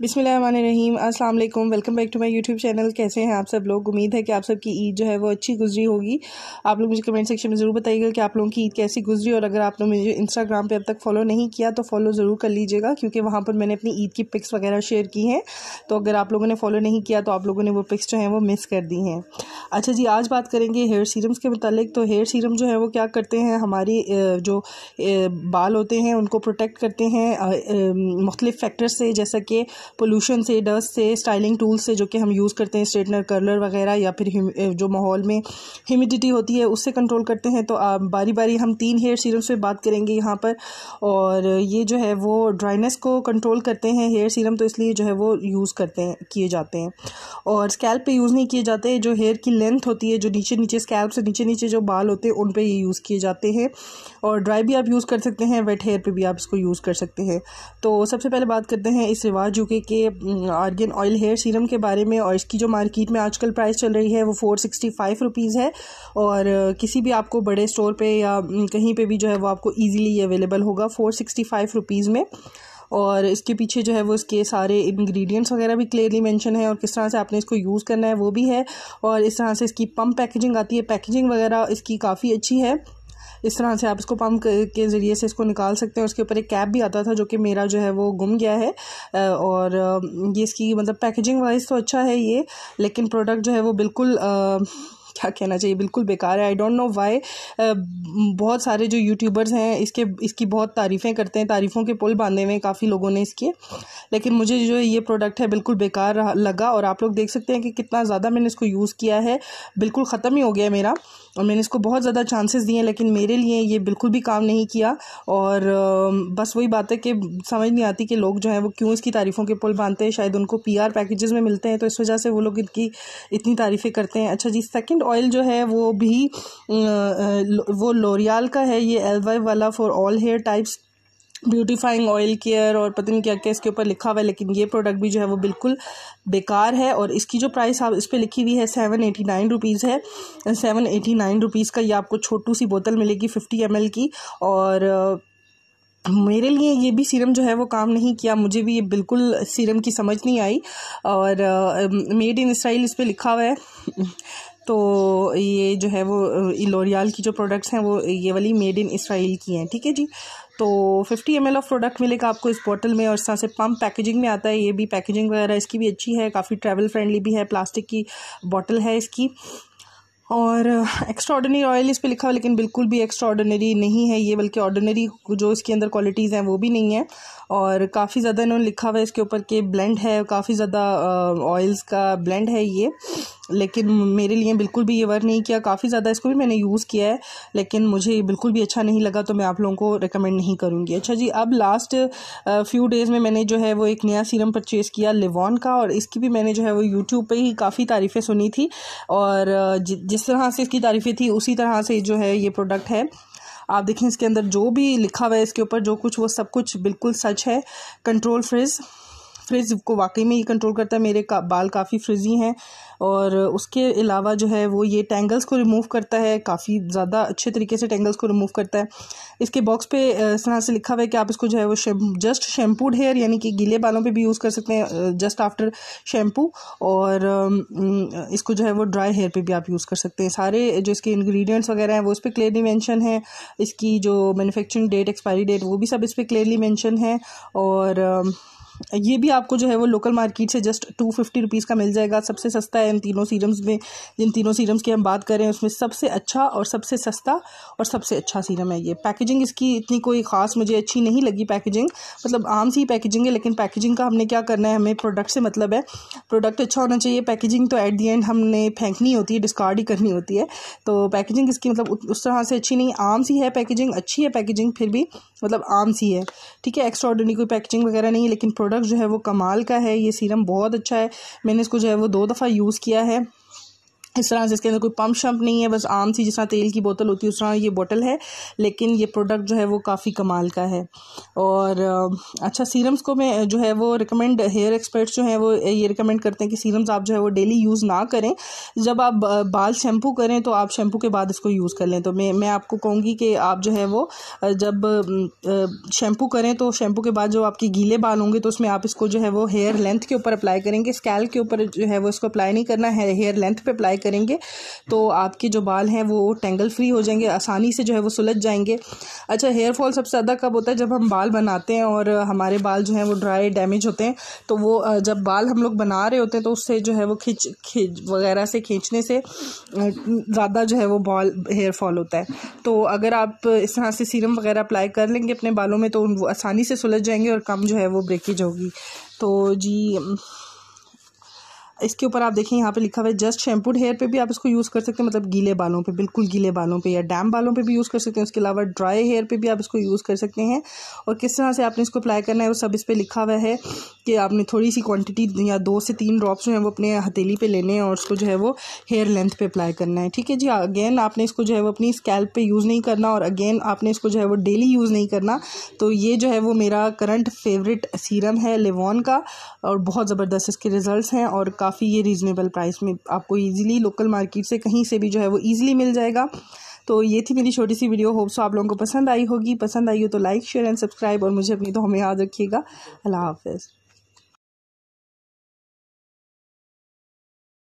बिसमीम अस्सलाम वालेकुम welcome back to my YouTube channel कैसे हैं आप सब लोग उम्मीद है कि आप सबकी ईद जो है वो अच्छी गुजरी होगी आप लोग मुझे कमेंट सेक्शन में ज़रूर बताइएगा कि आप लोगों की ईद कैसी गुजरी और अगर आप लोग मुझे इंस्टाग्राम पे अब तक फॉलो नहीं किया तो फॉलो ज़रूर कर लीजिएगा क्योंकि वहाँ पर मैंने अपनी ईद की पिक्स वगैरह शेयर की हैं तो अगर आप लोगों ने फॉलो नहीं किया तो आप लोगों ने वो पिक्स जो हैं वो मिस कर दी हैं अच्छा जी आज बात करेंगे हेयर सीरम्स के मतलब तो हेयर सीरम जो है वो क्या करते हैं हमारी जो बाल होते हैं उनको प्रोटेक्ट करते हैं मुख्तलिफ़ फैक्टर्स से जैसा कि पोल्यूशन से डस्ट से स्टाइलिंग टूल्स से जो कि हम यूज़ करते हैं स्ट्रेटनर कर्लर वगैरह या फिर eh, जो माहौल में ह्यूमिडिटी होती है उससे कंट्रोल करते हैं तो आप बारी बारी हम तीन हेयर सीरम्स पे बात करेंगे यहाँ पर और ये जो है वो ड्राइनेस को कंट्रोल करते हैं हेयर सीरम तो इसलिए जो है वो यूज़ करते हैं किए जाते हैं और स्कैल्प पे यूज़ नहीं किए जाते जो हेयर की लेंथ होती है जो नीचे नीचे स्कैल्प से नीचे नीचे जो बाल होते हैं उन पर ये यूज़ किए जाते हैं और ड्राई भी आप यूज़ कर सकते हैं वेट हेयर पर भी आप इसको यूज़ कर सकते हैं तो सबसे पहले बात करते हैं इस रिवाज जो कि के आर्गन ऑयल हेयर सीरम के बारे में और इसकी जो मार्केट में आजकल प्राइस चल रही है वो फोर सिक्सटी फाइव रुपीज़ है और किसी भी आपको बड़े स्टोर पे या कहीं पे भी जो है वो आपको ईजिली अवेलेबल होगा फोर सिक्सटी फाइव रुपीज़ में और इसके पीछे जो है वो इसके सारे इंग्रेडिएंट्स वगैरह भी क्लियरली मेंशन है और किस तरह से आपने इसको यूज़ करना है वो भी है और इस तरह से इसकी पम्प पैकेजिंग आती है पैकेजिंग वगैरह इसकी काफ़ी अच्छी है इस तरह से आप इसको पम्प के ज़रिए से इसको निकाल सकते हैं उसके ऊपर एक कैप भी आता था जो कि मेरा जो है वो गुम गया है और ये इसकी मतलब पैकेजिंग वाइज तो अच्छा है ये लेकिन प्रोडक्ट जो है वो बिल्कुल क्या कहना चाहिए बिल्कुल बेकार है आई डोंट नो वाई बहुत सारे जो यूट्यूबर्स हैं इसके इसकी बहुत तारीफ़ें करते हैं तारीफ़ों के पुल बांधे हुए हैं काफ़ी लोगों ने इसके लेकिन मुझे जो ये प्रोडक्ट है बिल्कुल बेकार लगा और आप लोग देख सकते हैं कि कितना ज़्यादा मैंने इसको यूज़ किया है बिल्कुल ख़त्म ही हो गया मेरा और मैंने इसको बहुत ज़्यादा चांसेस दिए लेकिन मेरे लिए ये बिल्कुल भी काम नहीं किया और बस वही बात है कि समझ नहीं आती कि लोग जो हैं वो क्यों इसकी तारीफ़ों के पुल बांधते हैं शायद उनको पीआर पैकेजेस में मिलते हैं तो इस वजह से वो लोग इनकी इतनी तारीफ़ें करते हैं अच्छा जी सेकंड ऑयल जो है वो भी वो लोरियाल का है ये एलवाई वाला for all hair types beautifying oil care और पता नहीं क्या क्या इसके ऊपर लिखा हुआ है लेकिन ये प्रोडक्ट भी जो है वो बिल्कुल बेकार है और इसकी जो प्राइस आप इस पर लिखी हुई है सेवन एटी नाइन रुपीज़ है सेवन एटी नाइन रुपीज़ का ये आपको छोटू सी बोतल मिलेगी फिफ्टी एम की और मेरे लिए ये भी सीरम जो है वो काम नहीं किया मुझे भी ये बिल्कुल सीरम की समझ नहीं आई और मेड इन इसराइल इस पर लिखा हुआ है तो ये जो है वो लोरियाल की जो प्रोडक्ट्स हैं वो ये वाली मेड इन इसराइल की हैं ठीक है जी तो फिफ्टी एम ऑफ प्रोडक्ट मिलेगा आपको इस बॉटल में और इस तरह से पम्प पैकेजिंग में आता है ये भी पैकेजिंग वगैरह इसकी भी अच्छी है काफ़ी ट्रैवल फ्रेंडली भी है प्लास्टिक की बॉटल है इसकी और ऑर्डनरी ऑयल इस पर लिखा हुआ लेकिन बिल्कुल भी ऑर्डनरी नहीं है ये बल्कि ऑर्डनरी जो इसके अंदर क्वालिटीज़ हैं वो भी नहीं है और काफ़ी ज़्यादा इन्होंने लिखा हुआ है इसके ऊपर के ब्लेंड है काफ़ी ज़्यादा ऑयल्स का ब्लेंड है ये लेकिन मेरे लिए बिल्कुल भी ये वर्क नहीं किया काफ़ी ज़्यादा इसको भी मैंने यूज़ किया है लेकिन मुझे बिल्कुल भी अच्छा नहीं लगा तो मैं आप लोगों को रिकमेंड नहीं करूँगी अच्छा जी अब लास्ट फ्यू डेज़ में मैंने जो है वो एक नया सीरम परचेज़ किया लिवॉन का और इसकी भी मैंने जो है वो यूट्यूब पर ही काफ़ी तारीफ़ें सुनी थी और जिस जिस तरह से इसकी तारीफ़ें थी उसी तरह से जो है ये प्रोडक्ट है आप देखें इसके अंदर जो भी लिखा हुआ है इसके ऊपर जो कुछ वो सब कुछ बिल्कुल सच है कंट्रोल फ्रिज फ्रिज को वाकई में ही कंट्रोल करता है मेरे का, बाल काफ़ी फ्रिजी हैं और उसके अलावा जो है वो ये टेंगल्स को रिमूव करता है काफ़ी ज़्यादा अच्छे तरीके से टेंगल्स को रिमूव करता है इसके बॉक्स पे इस तरह से लिखा हुआ है कि आप इसको जो है वो शेम, जस्ट शैम्पूड हेयर यानी कि गीले बालों पे भी यूज़ कर सकते हैं जस्ट आफ्टर शैम्पू और इसको जो है वो ड्राई हेयर पे भी आप यूज़ कर सकते हैं सारे जो इसके इंग्रेडिएंट्स वगैरह हैं वो इस पर क्लियरली मैंशन है इसकी जो मैनुफेक्चरिंग डेट एक्सपायरी डेट वो भी सब इस पर क्लियरली मैंशन है और ये भी आपको जो है वो लोकल मार्केट से जस्ट टू फिफ्टी रुपीज़ का मिल जाएगा सबसे सस्ता है इन तीनों सीरम्स में जिन तीनों सीरम्स की हम बात कर रहे हैं उसमें सबसे अच्छा और सबसे सस्ता और सबसे अच्छा सीरम है ये पैकेजिंग इसकी इतनी कोई ख़ास मुझे अच्छी नहीं लगी पैकेजिंग मतलब आम सी पैकेजिंग है लेकिन पैकेजिंग का हमने क्या करना है हमें प्रोडक्ट से मतलब है प्रोडक्ट अच्छा होना चाहिए पैकेजिंग तो एट दी एंड हमने फेंकनी होती है डिस्कार्ड ही करनी होती है तो पैकेजिंग इसकी मतलब उस तरह से अच्छी नहीं आम सी है पैकेजिंग अच्छी है पैकेजिंग फिर भी मतलब आम सी है ठीक है एक्स्ट्रा ऑर्डनरी कोई पैकेजिंग वगैरह नहीं लेकिन प्रोडक्ट जो है वो कमाल का है ये सीरम बहुत अच्छा है मैंने इसको जो है वो दो दफ़ा यूज़ किया है इस तरह से इसके अंदर कोई पम्प शम्प नहीं है बस आम सी जिस तरह तेल की बोतल होती है उस तरह ये बोतल है लेकिन ये प्रोडक्ट जो है वो काफ़ी कमाल का है और अच्छा सीरम्स को मैं जो है वो रिकमेंड हेयर एक्सपर्ट्स जो हैं वो ये रिकमेंड करते हैं कि सीरम्स आप जो है वो डेली यूज़ ना करें जब आप बाल शैम्पू करें तो आप शैम्पू के बाद इसको यूज़ कर लें तो मैं मैं आपको कहूँगी कि आप जो है वो जब शैम्पू करें तो शैम्पू के बाद जो आपके गीले बाल होंगे तो उसमें आप इसको जो है वो हेयर लेंथ के ऊपर अप्लाई करेंगे स्कैल के ऊपर जो है वो इसको अप्लाई नहीं करना है हेयर लेंथ पर अप्लाई करेंगे तो आपके जो बाल हैं वो टेंगल फ्री हो जाएंगे आसानी से जो है वो सुलझ जाएंगे अच्छा हेयर फॉल सबसे ज़्यादा कब होता है जब हम बाल बनाते हैं और हमारे बाल जो हैं वो ड्राई डैमेज होते हैं तो वो जब बाल हम लोग बना रहे होते हैं तो उससे जो है वो खींच खींच वगैरह से खींचने से ज़्यादा जो है वो बाल हेयर फॉल होता है तो अगर आप इस तरह से सीरम वगैरह अप्लाई कर लेंगे अपने बालों में तो आसानी से सुलझ जाएंगे और कम जो है वो ब्रेकेज होगी तो जी इसके ऊपर आप देखें यहाँ पे लिखा हुआ है जस्ट शैम्पूड हेयर पे भी आप इसको यूज़ कर सकते हैं मतलब गीले बालों पे बिल्कुल गीले बालों पे या डैम बालों पे भी यूज़ कर सकते हैं उसके अलावा ड्राई हेयर पे भी आप इसको यूज़ कर सकते हैं और किस तरह से आपने इसको अप्लाई करना है वो सब इस पर लिखा हुआ है कि आपने थोड़ी सी क्वान्टिटी या दो से तीन ड्रॉप्स जो है वो अपने हथेली पर लेने हैं और उसको जो है वो हेयर लेंथ पर अप्लाई करना है ठीक है जी अगेन आपने इसको जो है वो अपनी स्कैल्प पर यूज़ नहीं करना और अगेन आपने इसको जो है वो डेली यूज़ नहीं करना तो ये जो है वो मेरा करंट फेवरेट सीरम है लेवॉन का और बहुत ज़बरदस्त इसके रिजल्ट हैं और काफ़ी ये रीज़नेबल प्राइस में आपको ईजिली लोकल मार्केट से कहीं से भी जो है वो ईजिली मिल जाएगा तो ये थी मेरी छोटी सी वीडियो होप सो आप लोगों को पसंद आई होगी पसंद आई हो तो लाइक शेयर एंड सब्सक्राइब और मुझे अपनी तो हमें याद रखिएगा अल्लाह हाफिज़